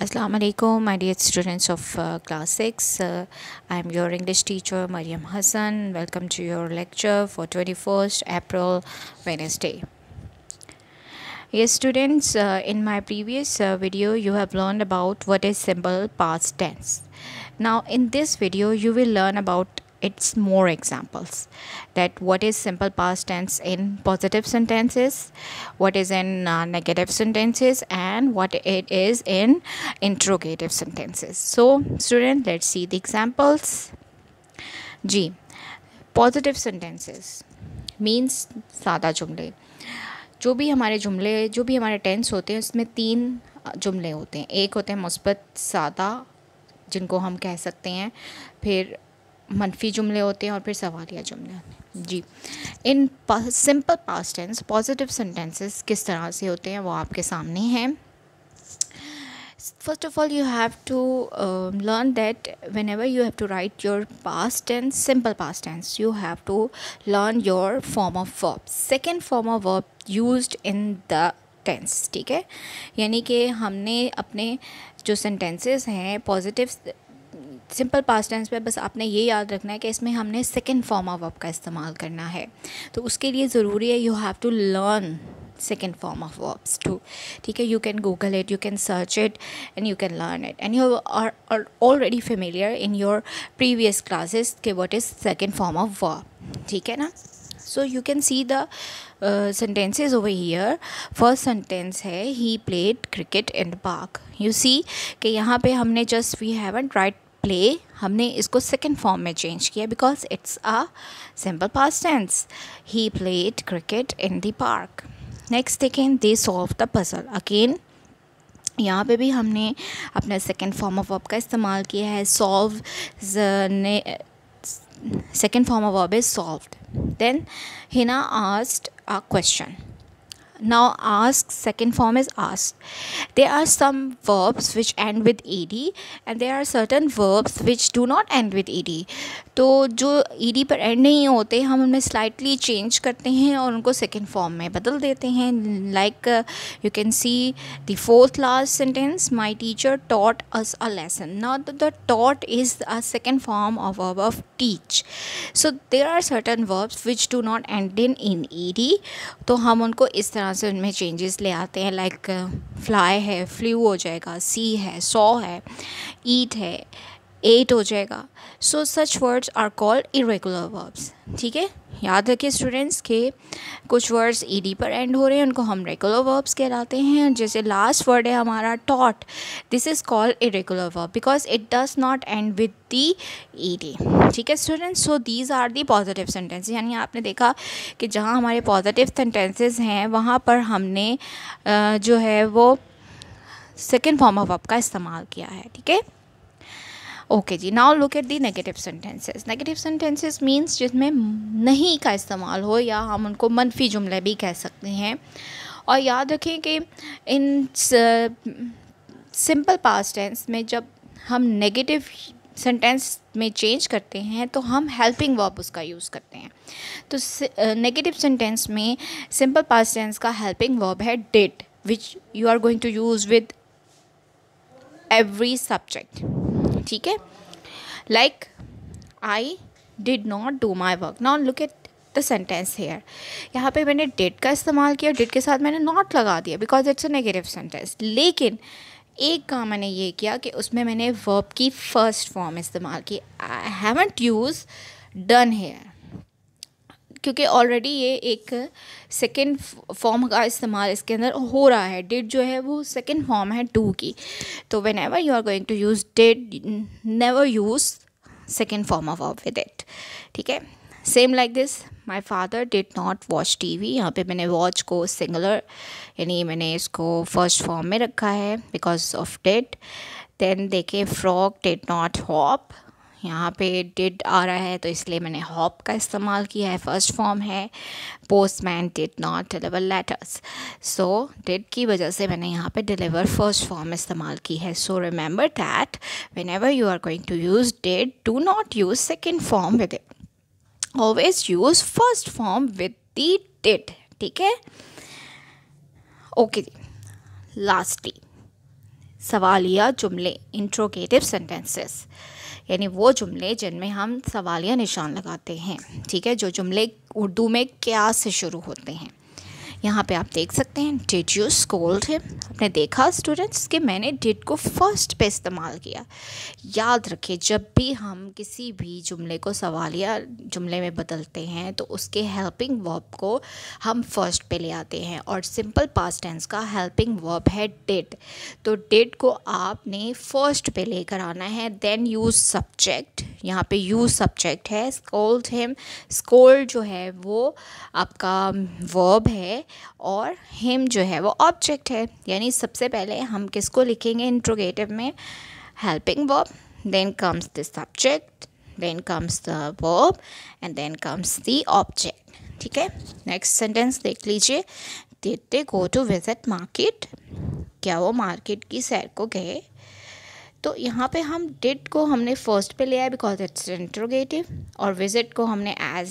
Assalamu alaikum my dear students of uh, class 6 uh, I am your English teacher Mariam Hassan welcome to your lecture for 21st April Wednesday Yes students uh, in my previous uh, video you have learned about what is simple past tense now in this video you will learn about it's more examples that what is simple past tense in positive sentences what is in uh, negative sentences and what it is in interrogative sentences so student let's see the examples g positive sentences means सादा जुमले जो भी हमारे जुमले जो भी हमारे tense होते हैं उसमें तीन जुमले होते हैं एक होते हैं मुस्बत सादा जिनको हम कह सकते हैं फिर मनफी जुमले होते हैं और फिर सवालिया जुमले होते हैं जी इन simple past tense positive sentences किस तरह से होते हैं वो आपके सामने हैं first of all you have to learn that whenever you have to write your past tense simple past tense you have to learn your form of verb second form of verb use in the tense ठीक है यानी कि हमने अपने जो sentences हैं positive simple past tense पे बस आपने ये याद रखना है कि इसमें हमने सेकेंड फॉर्म ऑफ वर्ब का इस्तेमाल करना है तो उसके लिए ज़रूरी है you have to learn second form of verbs to ठीक है you can Google it you can search it and you can learn it and you are already familiar in your previous classes के what is second form of verb ठीक है ना so you can see the sentences over here first sentence है he played cricket in the park you see कि यहाँ पर हमने just we have tried play हमने इसको सेकेंड फॉर्म में चेंज किया because it's a simple past tense he played cricket in the park next देखें they solve the puzzle again यहाँ पे भी हमने अपना सेकेंड फॉर्म ऑफ वर्ब का इस्तेमाल किया है सॉल्व ने second form of verb is solve then Hina asked a question now ask second form is asked there are some verbs which end with ed and there are certain verbs which do not end with ed तो जो ed पर end नहीं होते हम उनमें slightly change करते हैं और उनको second form में बदल देते हैं like uh, you can see the fourth last sentence my teacher taught us a lesson now the, the taught is a second form of verb of teach so there are certain verbs which do not end in in ed तो हम उनको इस तरह तरह हाँ, से उनमें changes ले आते हैं लाइक फ्लाई है फ्लू हो जाएगा सी है सॉ है ईट है एट हो जाएगा so such words are called irregular verbs ठीक है याद रखिए स्टूडेंट्स के कुछ वर्ड्स ई डी पर एंड हो रहे हैं उनको हम रेगुलर वर्ब्स कहलाते हैं जैसे लास्ट वर्ड है हमारा taught this is called a regular verb because it does not end with the E D ठीक है students so these are the positive sentence यानी आपने देखा कि जहाँ हमारे पॉजिटिव सेंटेंसेज हैं वहाँ पर हमने जो है वो सेकेंड फॉर्म ऑफ अप का इस्तेमाल किया है ठीक है ओके जी now look at the negative sentences negative sentences means जिसमें नहीं का इस्तेमाल हो या हम उनको मनफी जुमले भी कह सकते हैं और याद रखें कि इन सिंपल पास्ट टेंस में जब हम नेगेटिव सेंटेंस में चेंज करते हैं तो हम हेल्पिंग वर्ब उसका यूज़ करते हैं तो नेगेटिव सेंटेंस में सिंपल पास्ट टेंस का हेल्पिंग वर्ब है did which you are going to use with every subject ठीक है like I did not do my work now look at the sentence here यहाँ पे मैंने डेट का इस्तेमाल किया डेट के साथ मैंने नॉट लगा दिया because it's a negative sentence लेकिन एक काम मैंने ये किया कि उसमें मैंने वर्ब की फर्स्ट फॉर्म इस्तेमाल की I haven't used done here क्योंकि ऑलरेडी ये एक सेकेंड फॉर्म का इस्तेमाल इसके अंदर हो रहा है डिड जो है वो सेकेंड फॉर्म है टू की तो whenever you are going to use did never use second form of of with it ठीक है same like this my father did not watch T V यहाँ पर मैंने वॉच को सिंगलर यानी मैंने इसको फर्स्ट फॉर्म में रखा है बिकॉज ऑफ डेट देन देखे फ्रॉक डिड नॉट हॉप यहाँ पे डिड आ रहा है तो इसलिए मैंने हॉप का इस्तेमाल किया है फर्स्ट फॉर्म है postman did not deliver letters so did की वजह से मैंने यहाँ पे डिलीवर फर्स्ट फॉर्म इस्तेमाल की है so remember that whenever you are going to use did do not use second form with it always use first form with the did ठीक है ओके जी लास्टली सवालिया जुमले इंट्रोगेटिव सेंटेंसेस यानी वो जुमले जिनमें हम सवालिया निशान लगाते हैं ठीक है जो जुमले उर्दू में क्या से शुरू होते हैं यहाँ पे आप देख सकते हैं डिड यू स्कोल्ड हिम आपने देखा स्टूडेंट्स कि मैंने डिड को फर्स्ट पे इस्तेमाल किया याद रखिए जब भी हम किसी भी जुमले को सवालिया जुमले में बदलते हैं तो उसके हेल्पिंग वर्ब को हम फर्स्ट पे ले आते हैं और सिंपल पास्ट टेंस का हेल्पिंग वर्ब है डिड तो डिड को आपने फर्स्ट पे लेकर आना है देन यूज़ सब्जेक्ट यहाँ पे यू सब्जेक्ट है स्कोल्ड हिम स्कोल्ड जो है वो आपका वर्ब है और हिम जो है वो ऑब्जेक्ट है यानी सबसे पहले हम किसको लिखेंगे इंट्रोगेटिव में helping verb then comes the subject then comes the verb and then comes the object ठीक है नेक्स्ट सेंटेंस देख लीजिए they go to visit market क्या वो मार्केट की सैर को गए तो यहाँ पे हम डिट को हमने फर्स्ट पे लिया है बिकॉज इट्स इंट्रोगेटिव और विजिट को हमने एज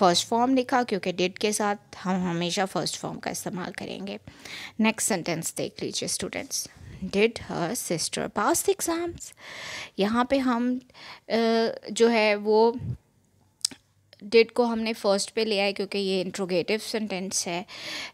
फर्स्ट फॉर्म लिखा क्योंकि डिट के साथ हम हमेशा फर्स्ट फॉर्म का इस्तेमाल करेंगे नेक्स्ट सेंटेंस देख लीजिए students did her sister pass exams यहाँ पे हम जो है वो डिड को हमने फर्स्ट पे लिया है क्योंकि ये इंट्रोगेटिव सेंटेंस है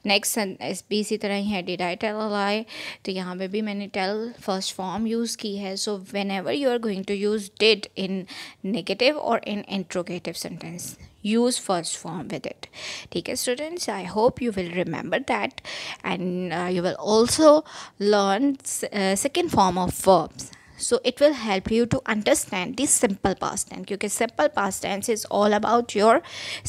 नेक्स्ट भी इसी तरह ही है डिड आई टेल अलाय तो यहाँ पे भी मैंने टेल फर्स्ट फॉर्म यूज़ की है so whenever you are going to use did in negative और in interrogative sentence use first form with it ठीक है students I hope you will remember that and you will also learn second form of verbs so it will help you to understand this simple past tense क्योंकि simple past tense is all about your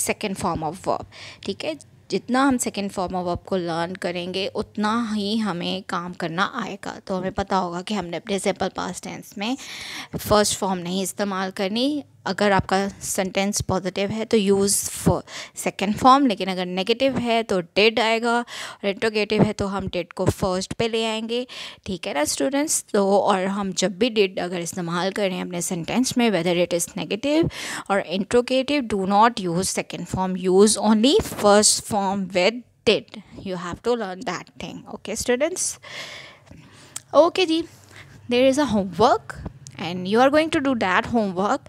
second form of verb ठीक है जितना हम second form of verb को learn करेंगे उतना ही हमें काम करना आएगा तो हमें पता होगा कि हमने अपने सिंपल पास टेंस में फर्स्ट फॉर्म नहीं इस्तेमाल करनी अगर आपका सेंटेंस पॉजिटिव है तो यूज़ फॉर सेकेंड फॉर्म लेकिन अगर नेगेटिव है तो डेड आएगा और इंट्रोगेटिव है तो हम डेड को फर्स्ट पे ले आएंगे ठीक है ना स्टूडेंट्स तो और हम जब भी डेड अगर इस्तेमाल करें अपने सेंटेंस में वेदर इट इज़ नेगेटिव और interrogative do not use second form use only first form with did you have to learn that thing okay students okay जी there is a homework and you are going to do that homework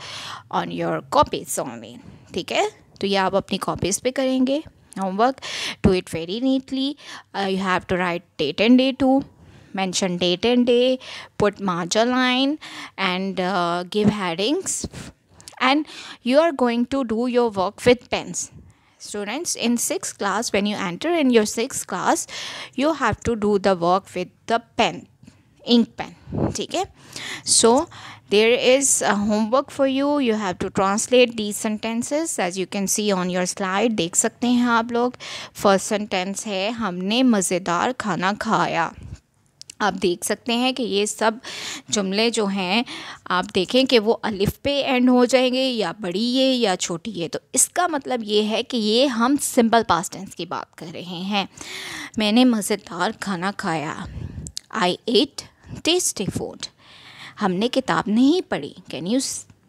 on your copies only ठीक है तो ये आप अपनी copies पे करेंगे Do it very neatly. Uh, you have to write date and and day to mention date and day put margin line and uh, give headings and you are going to do your work with pens students in sixth class when you enter in your sixth class you have to do the work with the pen ink pen ठीक है so there is homework for you you have to translate the sentences as you can see on your slide देख सकते हैं आप लोग first sentence है हमने मज़ेदार खाना खाया आप देख सकते हैं कि ये सब जुमले जो हैं आप देखें कि वो अलिफ पे एंड हो जाएंगे या बड़ी ये या छोटी ये तो इसका मतलब ये है कि ये हम सिंपल पास टेंस की बात कर रहे हैं मैंने मज़ेदार खाना खाया आई एट टेस्टी फूड हमने किताब नहीं पढ़ी can you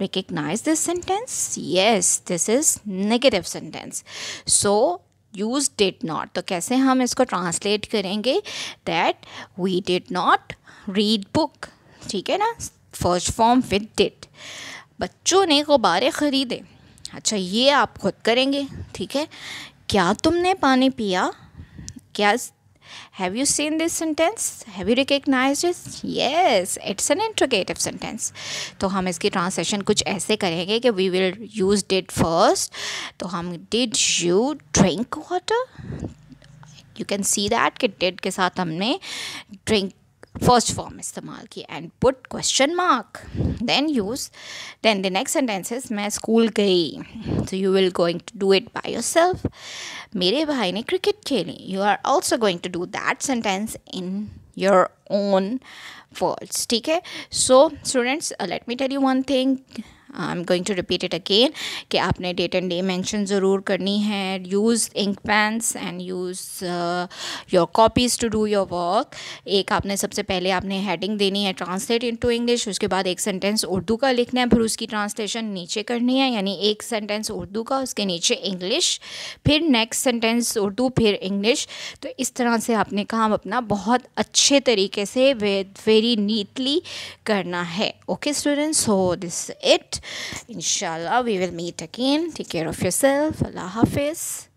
recognize this sentence yes this is negative sentence so use did not तो कैसे हम इसको ट्रांसलेट करेंगे that we did not read book ठीक है ना फर्स्ट फॉर्म विद डिट बच्चों ने गुब्बारे खरीदे अच्छा ये आप खुद करेंगे ठीक है क्या तुमने पानी पिया क्या Have you seen this sentence? Have you recognized it? Yes, it's an interrogative sentence. तो हम इसकी ट्रांसलेशन कुछ ऐसे करेंगे कि we will use did first. तो हम did you drink water? You can see that कि did के साथ हमने drink फर्स्ट फॉर्म इस्तेमाल की and put question mark then use then the next sentences मैं स्कूल गई so you will going to do it by yourself मेरे भाई ने क्रिकेट खेली you are also going to do that sentence in your own words ठीक है so students let me tell you one thing I am going to repeat it again कि आपने date and day mention ज़रूर करनी है use ink pens and use your copies to do your work एक आपने सबसे पहले आपने हेडिंग देनी है ट्रांसलेट इन टू इंग्लिश उसके बाद एक सेंटेंस उर्दू का लिखना है फिर उसकी ट्रांसलेशन नीचे करनी है यानी एक सेंटेंस उर्दू का उसके नीचे इंग्लिश फिर नेक्स्ट सेंटेंस उर्दू फिर इंग्लिश तो इस तरह से आपने काम अपना बहुत अच्छे तरीके से वेरी नीटली करना है okay students so this it inshallah we will meet again take care of yourself allah hafiz